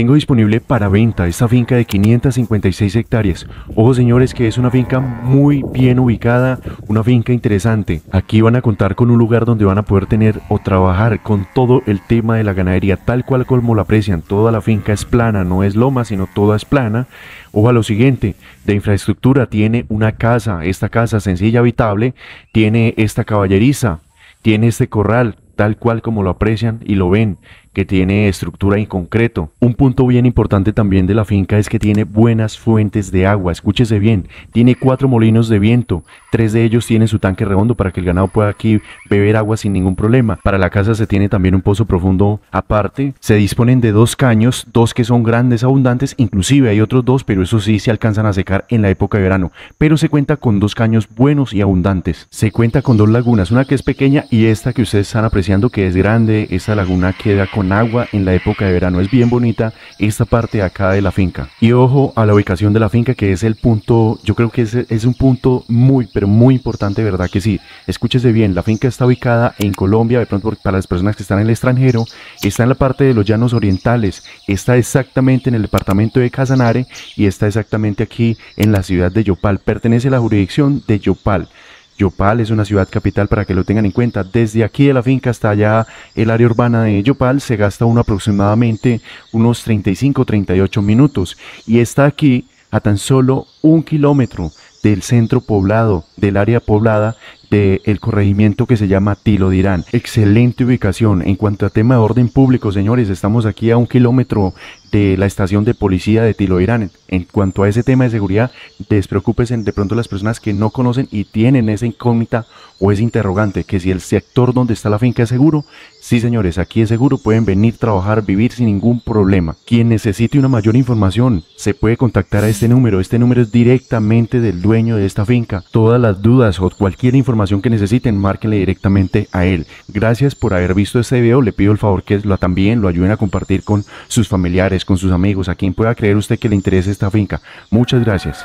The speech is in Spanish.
Tengo disponible para venta esta finca de 556 hectáreas. Ojo señores que es una finca muy bien ubicada, una finca interesante. Aquí van a contar con un lugar donde van a poder tener o trabajar con todo el tema de la ganadería, tal cual como lo aprecian. Toda la finca es plana, no es loma, sino toda es plana. Ojo a lo siguiente, de infraestructura tiene una casa, esta casa sencilla habitable, tiene esta caballeriza, tiene este corral, tal cual como lo aprecian y lo ven que tiene estructura en concreto. Un punto bien importante también de la finca es que tiene buenas fuentes de agua, escúchese bien, tiene cuatro molinos de viento, tres de ellos tienen su tanque redondo para que el ganado pueda aquí beber agua sin ningún problema. Para la casa se tiene también un pozo profundo aparte, se disponen de dos caños, dos que son grandes, abundantes, inclusive hay otros dos, pero eso sí se alcanzan a secar en la época de verano, pero se cuenta con dos caños buenos y abundantes. Se cuenta con dos lagunas, una que es pequeña y esta que ustedes están apreciando que es grande, esta laguna queda con agua en la época de verano. Es bien bonita esta parte acá de la finca. Y ojo a la ubicación de la finca, que es el punto, yo creo que es, es un punto muy, pero muy importante, ¿verdad? Que sí, escúchese bien, la finca está ubicada en Colombia, de pronto para las personas que están en el extranjero, está en la parte de los llanos orientales, está exactamente en el departamento de Casanare y está exactamente aquí en la ciudad de Yopal. Pertenece a la jurisdicción de Yopal. Yopal es una ciudad capital para que lo tengan en cuenta. Desde aquí de la finca hasta allá, el área urbana de Yopal se gasta uno aproximadamente unos 35-38 minutos y está aquí a tan solo un kilómetro del centro poblado, del área poblada del corregimiento que se llama Tilo Dirán. Excelente ubicación. En cuanto a tema de orden público, señores, estamos aquí a un kilómetro de la estación de policía de Irán. En cuanto a ese tema de seguridad, Despreocúpese de pronto las personas que no conocen y tienen esa incógnita o ese interrogante, que si el sector donde está la finca es seguro, sí señores, aquí es seguro, pueden venir, trabajar, vivir sin ningún problema. Quien necesite una mayor información, se puede contactar a este número, este número es directamente del dueño de esta finca. Todas las dudas o cualquier información que necesiten, márquenle directamente a él. Gracias por haber visto este video, le pido el favor que lo, también lo ayuden a compartir con sus familiares con sus amigos, a quien pueda creer usted que le interese esta finca. Muchas gracias.